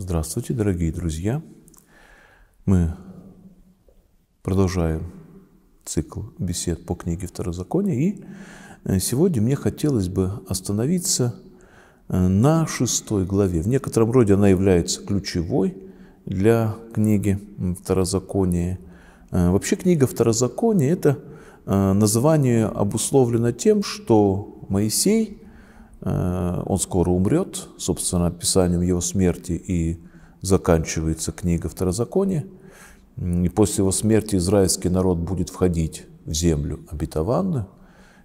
Здравствуйте, дорогие друзья! Мы продолжаем цикл бесед по книге Второзакония, и э, сегодня мне хотелось бы остановиться э, на шестой главе. В некотором роде она является ключевой для книги Второзакония. Э, вообще книга Второзакония – это название обусловлено тем, что Моисей Э, он скоро умрет, собственно, описанием его смерти и заканчивается книга Второзакония. И после его смерти израильский народ будет входить в землю обетованную.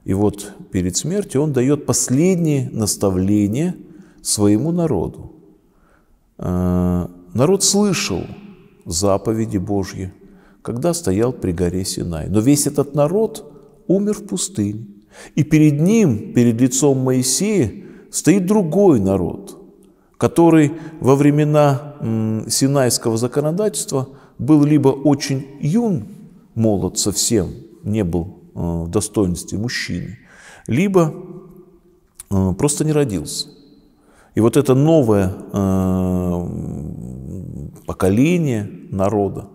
И вот перед смертью он дает последние наставления своему народу. Э, народ слышал заповеди Божьи, когда стоял при горе Синай. Но весь этот народ умер в пустыне. И перед ним, перед лицом Моисея, стоит другой народ, который во времена синайского законодательства был либо очень юн, молод совсем, не был э, в достоинстве мужчины, либо э, просто не родился. И вот это новое э, поколение народа,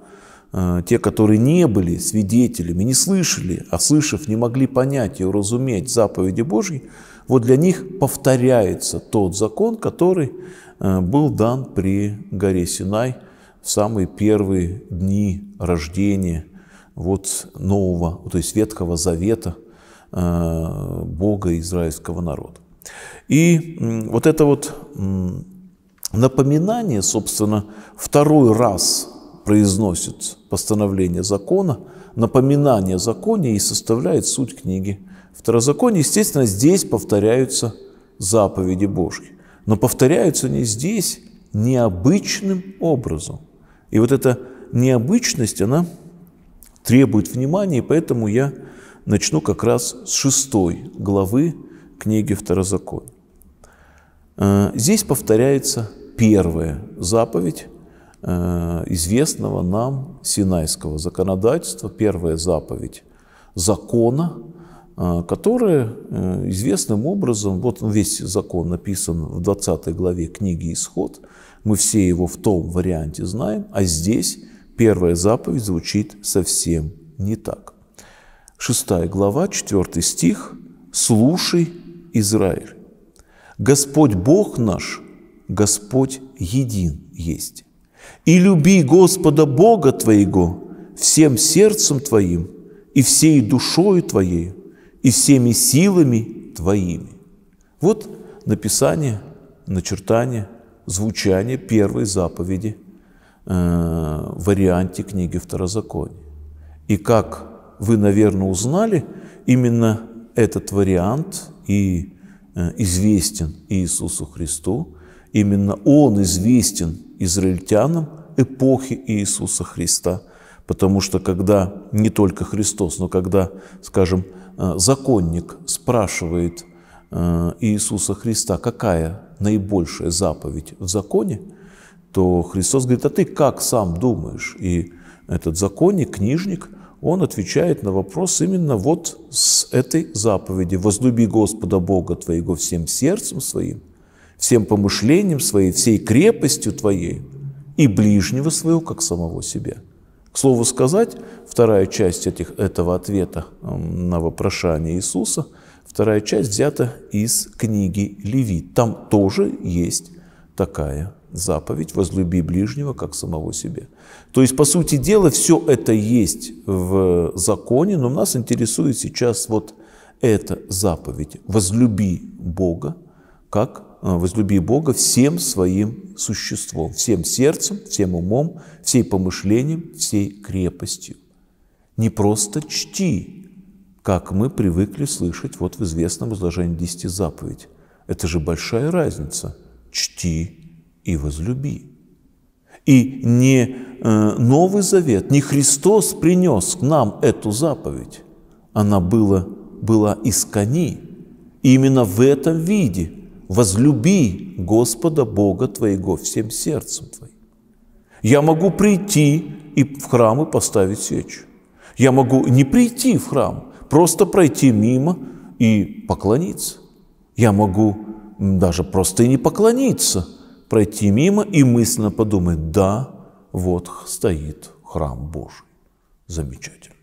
Э, те, которые не были свидетелями, не слышали, а слышав, не могли понять и уразуметь заповеди Божьи, вот для них повторяется тот закон, который э, был дан при горе Синай в самые первые дни рождения вот нового, то есть Ветхого Завета э, Бога израильского народа. И вот это вот напоминание, собственно, второй раз произносит постановление закона, напоминание о законе и составляет суть книги. Второзаконие, естественно, здесь повторяются заповеди Божьи, но повторяются они здесь необычным образом. И вот эта необычность, она требует внимания, и поэтому я начну как раз с шестой главы книги Второзакония. Э, здесь повторяется первая заповедь, Э, известного нам синайского законодательства, первая заповедь закона, э, которая э, известным образом, вот весь закон написан в 20 главе книги «Исход», мы все его в том варианте знаем, а здесь первая заповедь звучит совсем не так. Шестая глава, четвертый стих «Слушай, Израиль, Господь Бог наш, Господь един есть» и люби Господа Бога твоего всем сердцем твоим и всей душою твоей и всеми силами твоими. Вот написание, начертание, звучание первой заповеди э, в варианте книги Второзакония. И как вы, наверное, узнали, именно этот вариант и э, известен Иисусу Христу – Именно он известен израильтянам эпохи Иисуса Христа. Потому что когда не только Христос, но когда, скажем, э, законник спрашивает э, Иисуса Христа, какая наибольшая заповедь в законе, то Христос говорит, а ты как сам думаешь? И этот законник, книжник, он отвечает на вопрос именно вот с этой заповеди. «Возлюби Господа Бога твоего всем сердцем своим, всем помышлением своей, всей крепостью твоей и ближнего своего, как самого себя. К слову сказать, вторая часть этих, этого ответа на вопрошание Иисуса, вторая часть взята из книги Левит. Там тоже есть такая заповедь «возлюби ближнего, как самого себя». То есть, по сути дела, все это есть в законе, но нас интересует сейчас вот эта заповедь «возлюби Бога, как Э, возлюби Бога всем своим существом, всем сердцем, всем умом, всей помышлением, всей крепостью. Не просто чти, как мы привыкли слышать вот в известном изложении десяти заповедей. Это же большая разница – чти и возлюби. И не э, Новый Завет, не Христос принес к нам эту заповедь. Она была, была из кони. И именно в этом виде – возлюби Господа Бога твоего всем сердцем твоим. Я могу прийти и в храм и поставить свечу. Я могу не прийти в храм, просто пройти мимо и поклониться. Я могу даже просто и не поклониться, пройти мимо и мысленно подумать, да, вот стоит храм Божий. Замечательно.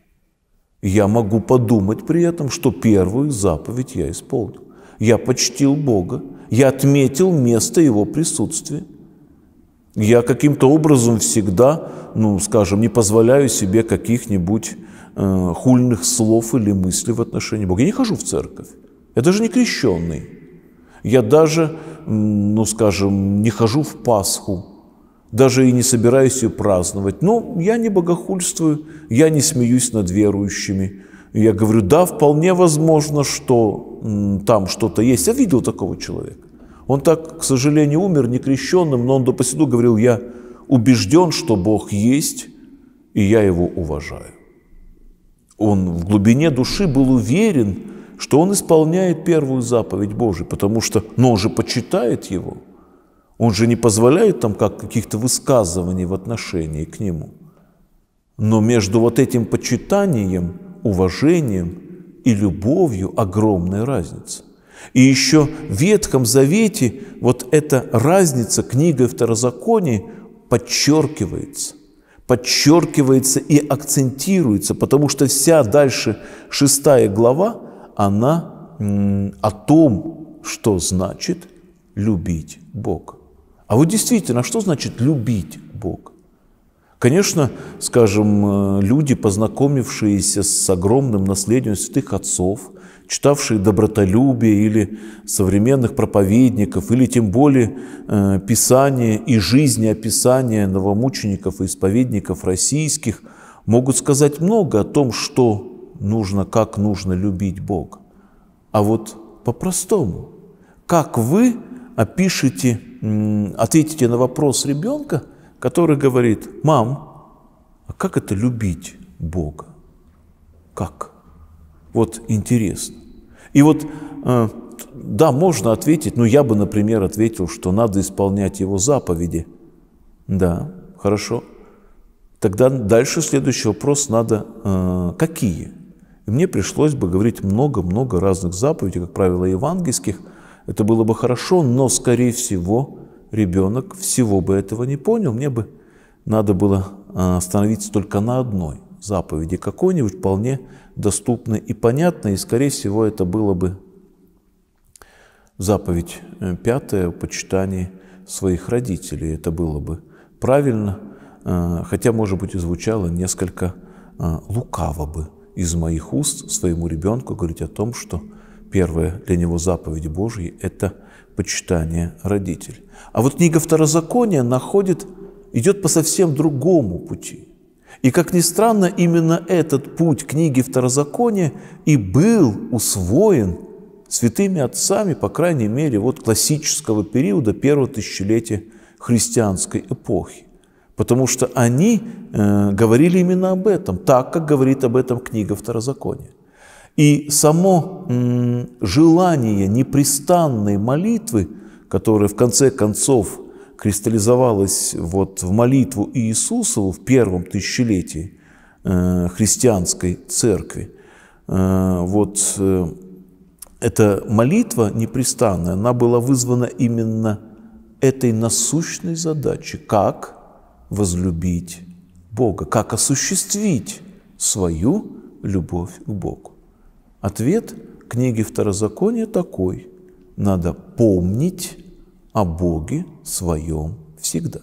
Я могу подумать при этом, что первую заповедь я исполнил. Я почтил Бога, я отметил место его присутствия. Я каким-то образом всегда, ну, скажем, не позволяю себе каких-нибудь э, хульных слов или мыслей в отношении Бога. Я не хожу в церковь. Я даже не крещенный. Я даже, ну, скажем, не хожу в Пасху. Даже и не собираюсь ее праздновать. Но ну, я не богохульствую, я не смеюсь над верующими. Я говорю, да, вполне возможно, что там что-то есть. Я видел такого человека. Он так, к сожалению, умер некрещенным, но он до посиду говорил, я убежден, что Бог есть, и я его уважаю. Он в глубине души был уверен, что он исполняет первую заповедь Божию, потому что, но он же почитает его. Он же не позволяет там как каких-то высказываний в отношении к нему. Но между вот этим почитанием, уважением – и любовью огромная разница. И еще в Ветхом Завете вот эта разница книгой Второзаконии подчеркивается подчеркивается и акцентируется, потому что вся дальше шестая глава, она о том, что значит любить Бога. А вот действительно, что значит любить Бога? Конечно, скажем, э, люди, познакомившиеся с огромным наследием святых отцов, читавшие добротолюбие или современных проповедников, или тем более э, писание и жизнеописание новомучеников и исповедников российских, могут сказать много о том, что нужно, как нужно любить Бога. А вот по-простому, как вы опишете, ответите на вопрос ребенка – который говорит, мам, а как это любить Бога? Как? Вот интересно. И вот, э, да, можно ответить, но я бы, например, ответил, что надо исполнять его заповеди. Да, хорошо. Тогда дальше следующий вопрос надо, э, какие? И мне пришлось бы говорить много-много разных заповедей, как правило, евангельских. Это было бы хорошо, но, скорее всего, ребенок всего бы этого не понял, мне бы надо было остановиться а, только на одной заповеди какой-нибудь, вполне доступной и понятной, и, скорее всего, это было бы заповедь э, пятая о почитании своих родителей. Это было бы правильно, э, хотя, может быть, и звучало несколько э, лукаво бы из моих уст своему ребенку говорить о том, что первая для него заповедь Божья – это – почитание родителей. А вот книга Второзакония находит, идет по совсем другому пути. И, как ни странно, именно этот путь книги Второзакония и был усвоен святыми отцами, по крайней мере, вот классического периода первого тысячелетия христианской эпохи. Потому что они э, говорили именно об этом, так, как говорит об этом книга Второзакония. И само желание непрестанной молитвы, которое в конце концов кристаллизовалось вот в молитву Иисусову в первом тысячелетии э, христианской церкви, э, вот э, эта молитва непрестанная, она была вызвана именно этой насущной задачей, как возлюбить Бога, как осуществить свою любовь к Богу. Ответ книги Второзакония такой. Надо помнить о Боге своем всегда.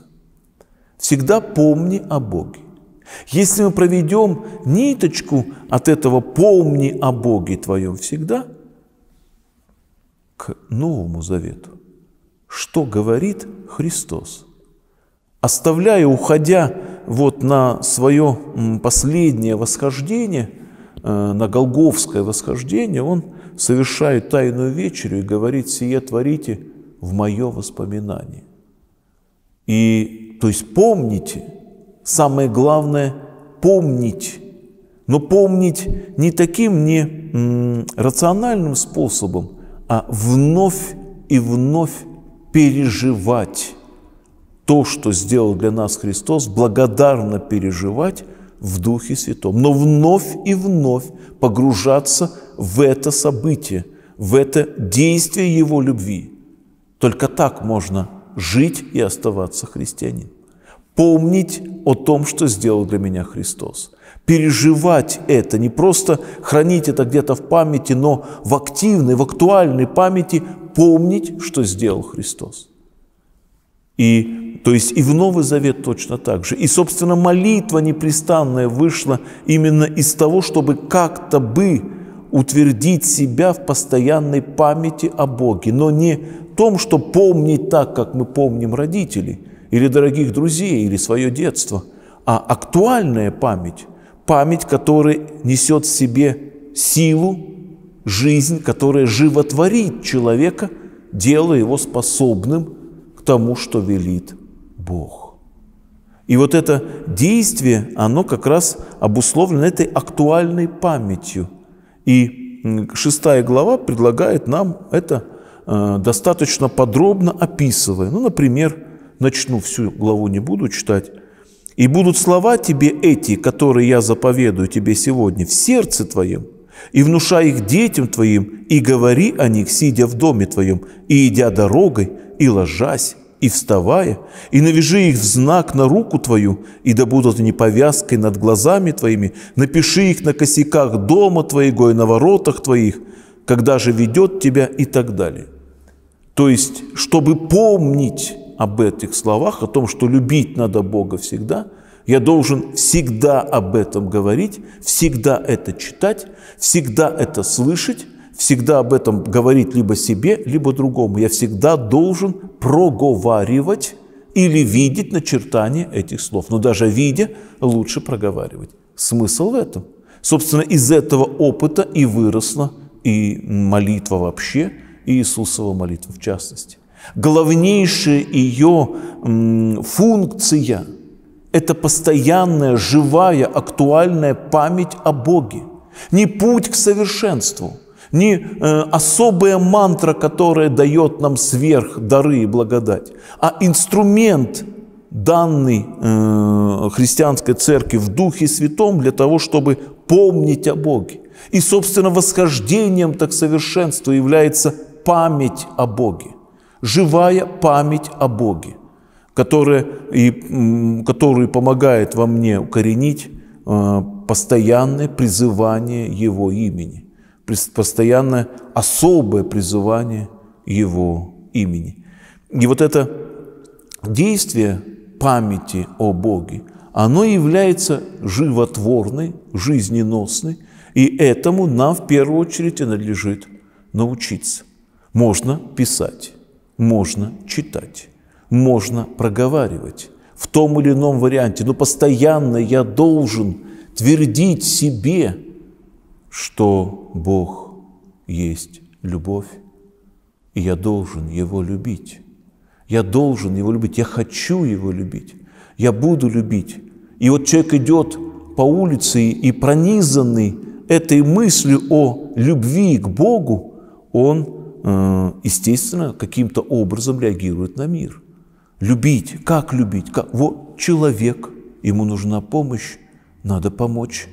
Всегда помни о Боге. Если мы проведем ниточку от этого «помни о Боге твоем всегда» к Новому Завету, что говорит Христос? Оставляя, уходя вот на свое последнее восхождение – Э, на Голговское восхождение, он совершает тайную вечерю и говорит, сие творите в мое воспоминание. И, то есть помните, самое главное – помнить. Но помнить не таким не рациональным способом, а вновь и вновь переживать то, что сделал для нас Христос, благодарно переживать, в Духе Святом, но вновь и вновь погружаться в это событие, в это действие Его любви. Только так можно жить и оставаться христианином. Помнить о том, что сделал для меня Христос. Переживать это, не просто хранить это где-то в памяти, но в активной, в актуальной памяти помнить, что сделал Христос. И то есть и в Новый Завет точно так же. И, собственно, молитва непрестанная вышла именно из того, чтобы как-то бы утвердить себя в постоянной памяти о Боге, но не в том, что помнить так, как мы помним родителей, или дорогих друзей, или свое детство, а актуальная память, память, которая несет в себе силу, жизнь, которая животворит человека, делая его способным к тому, что велит Бог. И вот это действие, оно как раз обусловлено этой актуальной памятью. И шестая глава предлагает нам это э, достаточно подробно описывая. Ну, например, начну всю главу, не буду читать. «И будут слова тебе эти, которые я заповедую тебе сегодня, в сердце твоем, и внушай их детям твоим, и говори о них, сидя в доме твоем, и идя дорогой, и ложась, и вставая, и навяжи их в знак на руку твою, и да будут они повязкой над глазами твоими, напиши их на косяках дома твоего и на воротах твоих, когда же ведет тебя и так далее. То есть, чтобы помнить об этих словах, о том, что любить надо Бога всегда, я должен всегда об этом говорить, всегда это читать, всегда это слышать, всегда об этом говорить либо себе, либо другому. Я всегда должен проговаривать или видеть начертание этих слов. Но даже видя, лучше проговаривать. Смысл в этом. Собственно, из этого опыта и выросла и молитва вообще, и Иисусова молитва в частности. Главнейшая ее функция – это постоянная, живая, актуальная память о Боге. Не путь к совершенству – не э, особая мантра, которая дает нам сверх дары и благодать, а инструмент, данный э, христианской церкви в Духе Святом для того, чтобы помнить о Боге. И, собственно, восхождением так совершенству является память о Боге, живая память о Боге, которая, и, которую помогает во мне укоренить э, постоянное призывание Его имени постоянное особое призывание Его имени. И вот это действие памяти о Боге, оно является животворной, жизненосной, и этому нам в первую очередь и надлежит научиться. Можно писать, можно читать, можно проговаривать в том или ином варианте, но постоянно я должен твердить себе – что Бог есть любовь, и я должен Его любить. Я должен Его любить, я хочу Его любить, я буду любить. И вот человек идет по улице и пронизанный этой мыслью о любви к Богу, он, э, естественно, каким-то образом реагирует на мир. Любить, как любить? Как? Вот человек, ему нужна помощь, надо помочь.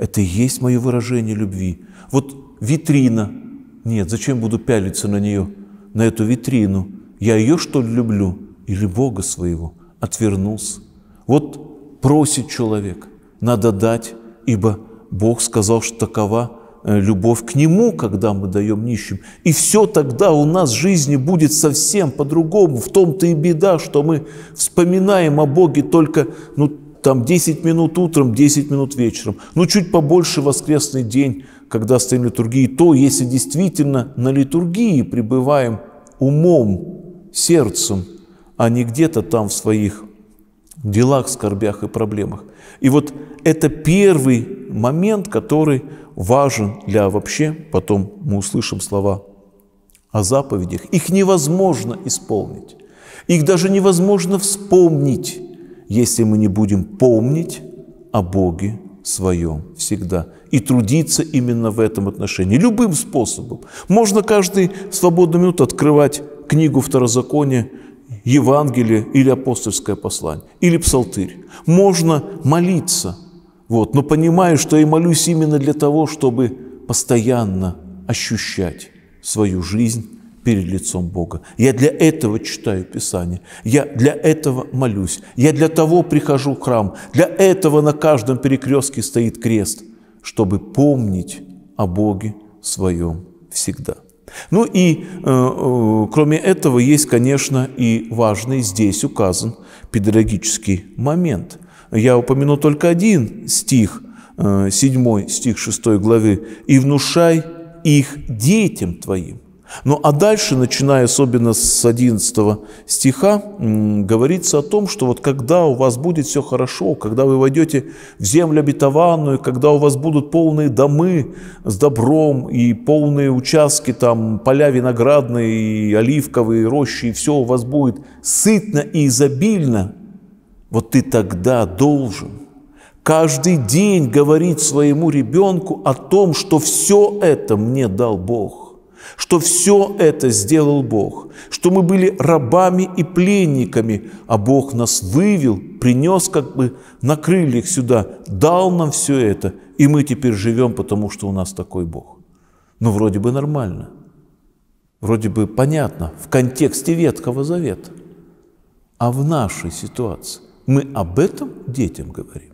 Это и есть мое выражение любви. Вот витрина. Нет, зачем буду пялиться на нее, на эту витрину? Я ее, что ли, люблю? Или Бога своего? Отвернулся. Вот просит человек, надо дать, ибо Бог сказал, что такова э, любовь к Нему, когда мы даем нищим. И все тогда у нас в жизни будет совсем по-другому. В том-то и беда, что мы вспоминаем о Боге только ну, там 10 минут утром, 10 минут вечером. Ну, чуть побольше воскресный день, когда стоим литургии, то, если действительно на литургии пребываем умом, сердцем, а не где-то там в своих делах, скорбях и проблемах. И вот это первый момент, который важен для вообще, потом мы услышим слова о заповедях. Их невозможно исполнить, их даже невозможно вспомнить если мы не будем помнить о Боге своем всегда и трудиться именно в этом отношении, любым способом. Можно каждый свободную минуту открывать книгу Второзакония, Евангелие или апостольское послание, или псалтырь. Можно молиться, вот, но понимаю, что я молюсь именно для того, чтобы постоянно ощущать свою жизнь перед лицом Бога. Я для этого читаю Писание, я для этого молюсь, я для того прихожу в храм, для этого на каждом перекрестке стоит крест, чтобы помнить о Боге своем всегда. Ну и э, э, кроме этого есть, конечно, и важный здесь указан педагогический момент. Я упомяну только один стих, э, 7 стих 6 главы. «И внушай их детям твоим». Ну а дальше, начиная особенно с 11 стиха, говорится о том, что вот когда у вас будет все хорошо, когда вы войдете в землю обетованную, когда у вас будут полные домы с добром и полные участки, там поля виноградные и оливковые, рощи, и все у вас будет сытно и изобильно, вот ты тогда должен каждый день говорить своему ребенку о том, что все это мне дал Бог – что все это сделал Бог, что мы были рабами и пленниками, а Бог нас вывел, принес как бы на крыльях сюда, дал нам все это, и мы теперь живем, потому что у нас такой Бог. Ну, вроде бы нормально, вроде бы понятно, в контексте Ветхого Завета. А в нашей ситуации мы об этом детям говорим.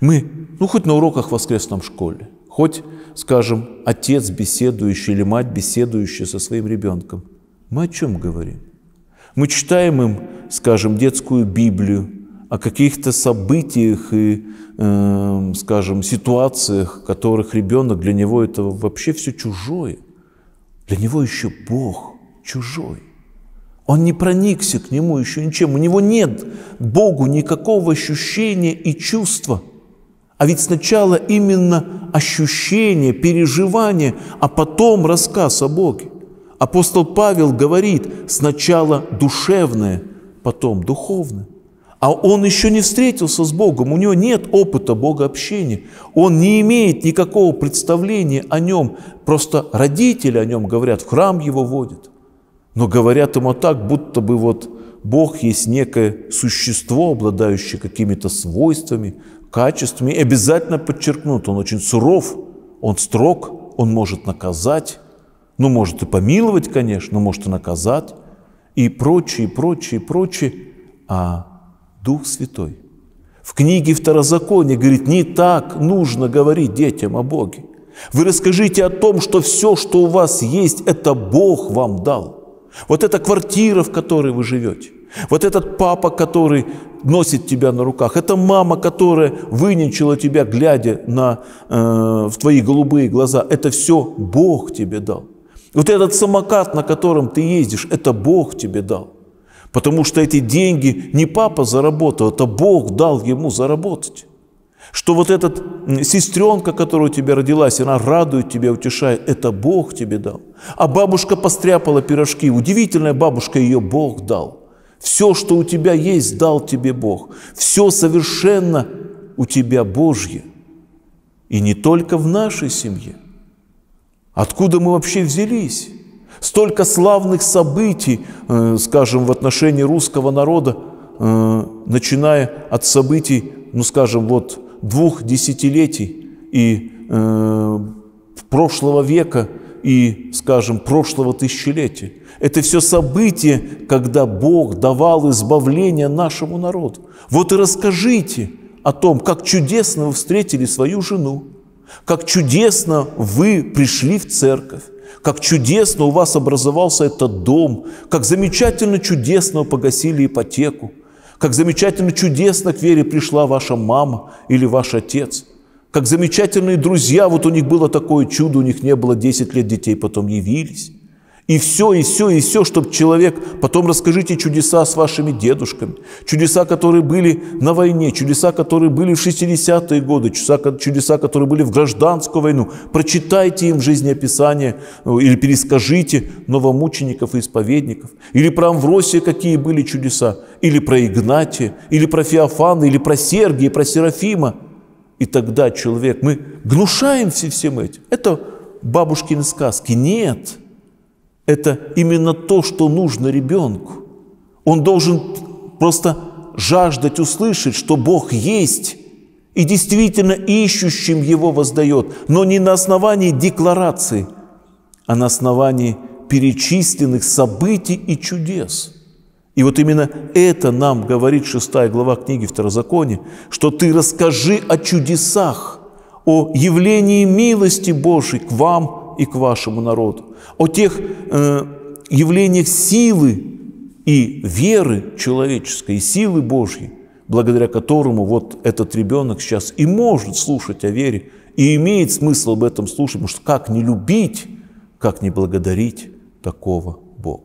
Мы, ну, хоть на уроках в воскресном школе, Хоть, скажем, отец беседующий или мать беседующая со своим ребенком. Мы о чем говорим? Мы читаем им, скажем, детскую Библию, о каких-то событиях и, э, скажем, ситуациях, в которых ребенок для него это вообще все чужое. Для него еще Бог чужой. Он не проникся к нему еще ничем. У него нет к Богу никакого ощущения и чувства – а ведь сначала именно ощущение, переживание, а потом рассказ о Боге. Апостол Павел говорит, сначала душевное, потом духовное. А он еще не встретился с Богом, у него нет опыта Бога общения, он не имеет никакого представления о нем, просто родители о нем говорят, в храм его водят. Но говорят ему так, будто бы вот Бог есть некое существо, обладающее какими-то свойствами, качествами. И обязательно подчеркнут, он очень суров, он строг, он может наказать, ну, может и помиловать, конечно, может и наказать, и прочее, прочее, прочее. А Дух Святой в книге Второзакония говорит, не так нужно говорить детям о Боге. Вы расскажите о том, что все, что у вас есть, это Бог вам дал. Вот эта квартира, в которой вы живете, вот этот папа, который носит тебя на руках, это мама, которая выненчила тебя, глядя на, э, в твои голубые глаза, это все Бог тебе дал. Вот этот самокат, на котором ты ездишь, это Бог тебе дал. Потому что эти деньги не папа заработал, это Бог дал ему заработать. Что вот эта сестренка, которая у тебя родилась, она радует тебя, утешает, это Бог тебе дал. А бабушка постряпала пирожки, удивительная бабушка, ее Бог дал. Все, что у тебя есть, дал тебе Бог. Все совершенно у тебя Божье. И не только в нашей семье. Откуда мы вообще взялись? Столько славных событий, э, скажем, в отношении русского народа, э, начиная от событий, ну, скажем, вот двух десятилетий и э, прошлого века – и, скажем, прошлого тысячелетия. Это все события, когда Бог давал избавление нашему народу. Вот и расскажите о том, как чудесно вы встретили свою жену, как чудесно вы пришли в церковь, как чудесно у вас образовался этот дом, как замечательно чудесно погасили ипотеку, как замечательно чудесно к вере пришла ваша мама или ваш отец – как замечательные друзья, вот у них было такое чудо, у них не было 10 лет детей, потом явились. И все, и все, и все, чтобы человек... Потом расскажите чудеса с вашими дедушками, чудеса, которые были на войне, чудеса, которые были в 60-е годы, чудеса, которые были в гражданскую войну. Прочитайте им жизнеописание э, или перескажите новомучеников и исповедников. Или про Амвросия какие были чудеса, или про Игнатия, или про Феофана, или про Сергия, про Серафима – и тогда человек, мы гнушаемся всем этим. Это бабушкины сказки. Нет, это именно то, что нужно ребенку. Он должен просто жаждать услышать, что Бог есть, и действительно ищущим Его воздает, но не на основании декларации, а на основании перечисленных событий и чудес – и вот именно это нам говорит шестая глава книги Второзакония, что ты расскажи о чудесах, о явлении милости Божьей к вам и к вашему народу, о тех э, явлениях силы и веры человеческой, и силы Божьей, благодаря которому вот этот ребенок сейчас и может слушать о вере, и имеет смысл об этом слушать, потому что как не любить, как не благодарить такого Бога.